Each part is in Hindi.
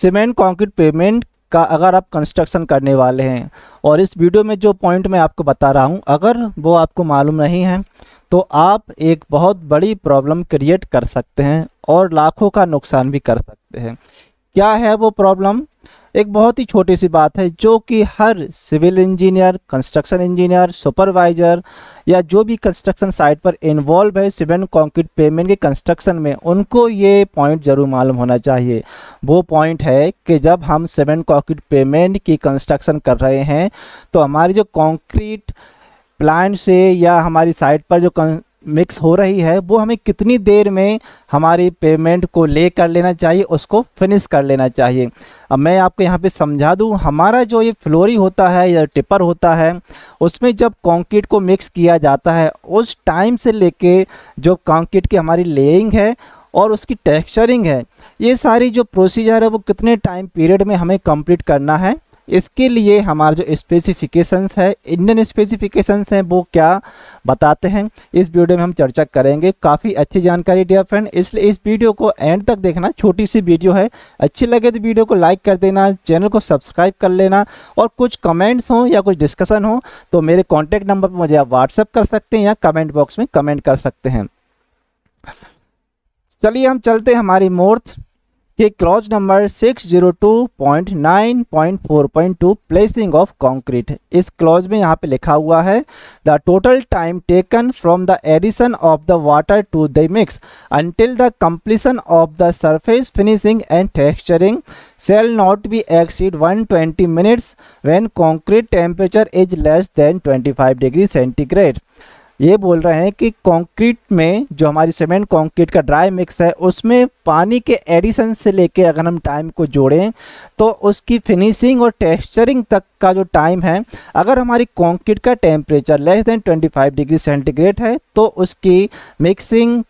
सीमेंट कॉन्क्रीट पेमेंट का अगर आप कंस्ट्रक्शन करने वाले हैं और इस वीडियो में जो पॉइंट मैं आपको बता रहा हूँ अगर वो आपको मालूम नहीं है तो आप एक बहुत बड़ी प्रॉब्लम क्रिएट कर सकते हैं और लाखों का नुकसान भी कर सकते हैं क्या है वो प्रॉब्लम एक बहुत ही छोटी सी बात है जो कि हर civil engineer construction engineer supervisor या जो भी कंस्ट्रक्शन साइट पर इन्वॉल्व है सीमेंट कॉन्क्रीट पेमेंट के कंस्ट्रक्शन में उनको ये पॉइंट ज़रूर मालूम होना चाहिए वो पॉइंट है कि जब हम सीमेंट कॉन्क्रीट पेमेंट की कंस्ट्रक्शन कर रहे हैं तो हमारी जो कॉन्क्रीट प्लान से या हमारी साइट पर जो मिक्स हो रही है वो हमें कितनी देर में हमारी पेमेंट को ले कर लेना चाहिए उसको फिनिश कर लेना चाहिए अब मैं आपको यहाँ पे समझा दूँ हमारा जो ये फ्लोरी होता है या टिपर होता है उसमें जब कॉन्क्रीट को मिक्स किया जाता है उस टाइम से लेके जो कॉन्क्रीट की हमारी लेइंग है और उसकी टेक्स्चरिंग है ये सारी जो प्रोसीजर है वो कितने टाइम पीरियड में हमें कंप्लीट करना है इसके लिए हमारे जो स्पेसिफिकेशंस है इंडियन स्पेसिफिकेशंस हैं वो क्या बताते हैं इस वीडियो में हम चर्चा करेंगे काफ़ी अच्छी जानकारी डियर फ्रेंड इसलिए इस वीडियो को एंड तक देखना छोटी सी वीडियो है अच्छी लगे तो वीडियो को लाइक कर देना चैनल को सब्सक्राइब कर लेना और कुछ कमेंट्स हों या कुछ डिस्कशन हो तो मेरे कॉन्टैक्ट नंबर पर मुझे आप व्हाट्सअप कर सकते हैं या कमेंट बॉक्स में कमेंट कर सकते हैं चलिए हम चलते हैं हमारी मोर्थ कि clause number 602.9.4.2 placing of concrete इस क्लॉज में यहाँ पे लिखा हुआ है the total time taken from the addition of the water to the mix until the completion of the surface finishing and texturing be exceed one twenty 120 when concrete temperature is less than twenty 25 degree centigrade ये बोल रहे हैं कि कंक्रीट में जो हमारी सीमेंट कंक्रीट का ड्राई मिक्स है उसमें पानी के एडिशन से लेके अगर हम टाइम को जोड़ें तो उसकी फिनिशिंग और टेक्सचरिंग तक का जो टाइम है अगर हमारी कंक्रीट का temperature less than 25 degree centigrade है तो उसकी मिक्सिंग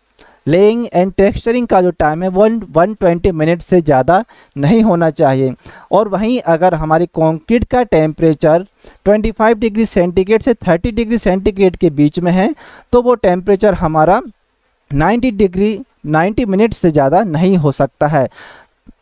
लेइंग एंड टेक्सचरिंग का जो टाइम है वन वन ट्वेंटी मिनट से ज़्यादा नहीं होना चाहिए और वहीं अगर हमारी कंक्रीट का टेम्परेचर 25 डिग्री सेंटीग्रेड से 30 डिग्री सेंटीग्रेड के बीच में है तो वो टेम्परेचर हमारा 90 डिग्री 90 मिनट से ज़्यादा नहीं हो सकता है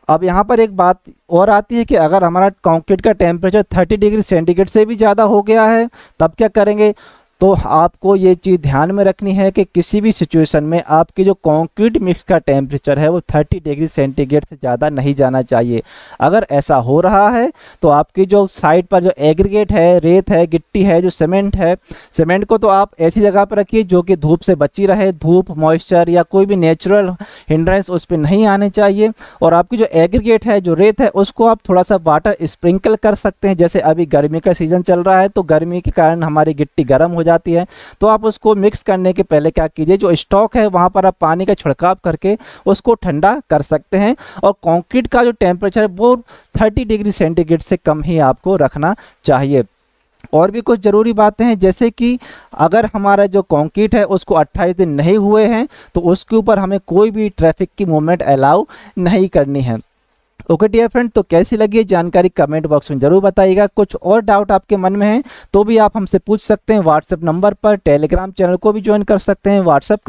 अब यहाँ पर एक बात और आती है कि अगर हमारा कॉन्क्रीट का टेम्परेचर थर्टी डिग्री सेंटीग्रेड से भी ज़्यादा हो गया है तब क्या करेंगे तो आपको ये चीज़ ध्यान में रखनी है कि किसी भी सिचुएशन में आपकी जो कॉन्क्रीट मिक्स का टेम्परेचर है वो 30 डिग्री सेंटीग्रेड से ज़्यादा नहीं जाना चाहिए अगर ऐसा हो रहा है तो आपकी जो साइड पर जो एग्रीगेट है रेत है गिट्टी है जो सीमेंट है सीमेंट को तो आप ऐसी जगह पर रखिए जो कि धूप से बची रहे धूप मॉइस्चर या कोई भी नेचुरल हिंड्रेंस उस पर नहीं आने चाहिए और आपकी जो एग्रीगेट है जो रेत है उसको आप थोड़ा सा वाटर स्प्रिंकल कर सकते हैं जैसे अभी गर्मी का सीज़न चल रहा है तो गर्मी के कारण हमारी गिट्टी गर्म हो जाए जाती है तो आप उसको मिक्स करने के पहले क्या कीजिए जो स्टॉक है वहाँ पर आप पानी का छिड़काव करके उसको ठंडा कर सकते हैं और कॉन्क्रीट का जो टेम्परेचर है वो थर्टी डिग्री सेंटीग्रेड से कम ही आपको रखना चाहिए और भी कुछ ज़रूरी बातें हैं जैसे कि अगर हमारा जो कॉन्क्रीट है उसको 28 दिन नहीं हुए हैं तो उसके ऊपर हमें कोई भी ट्रैफिक की मूवमेंट अलाउ नहीं करनी है ओके डियर फ्रेंड तो कैसी लगी है जानकारी कमेंट बॉक्स में जरूर बताइएगा कुछ और डाउट आपके मन में है तो भी आप हमसे पूछ सकते हैं व्हाट्सएप नंबर पर टेलीग्राम चैनल को भी ज्वाइन कर सकते हैं व्हाट्सएप